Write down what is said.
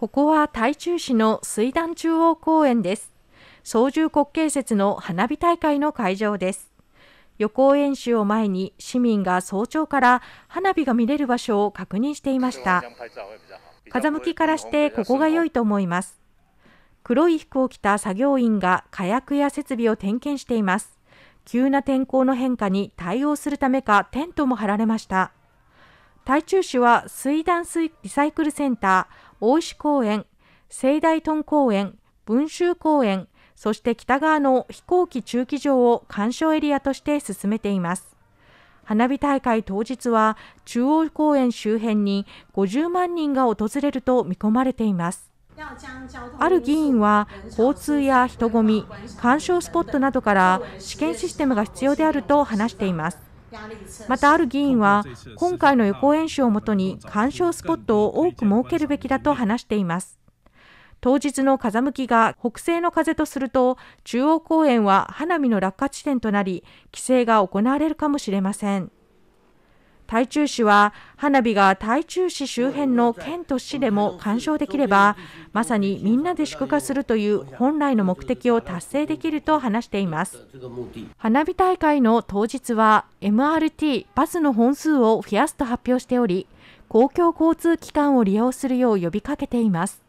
ここは台中市の水壇中央公園です。操縦国慶節の花火大会の会場です。予行演習を前に市民が早朝から花火が見れる場所を確認していました。風向きからしてここが良いと思います。黒い服を着た作業員が火薬や設備を点検しています。急な天候の変化に対応するためかテントも張られました。台中市は水団水リサイクルセンター、大石公園、盛大屯公園、文集公園、そして北側の飛行機駐機場を鑑賞エリアとして進めています。花火大会当日は中央公園周辺に50万人が訪れると見込まれています。ある議員は交通や人混み、鑑賞スポットなどから試験システムが必要であると話しています。またある議員は、今回の予行演習をもとに鑑賞スポットを多く設けるべきだと話しています。当日の風向きが北西の風とすると、中央公園は花火の落下地点となり、規制が行われるかもしれません。台中市は花火が台中市周辺の県と市でも鑑賞できればまさにみんなで祝賀するという本来の目的を達成できると話しています花火大会の当日は MRT バスの本数を増やすと発表しており公共交通機関を利用するよう呼びかけています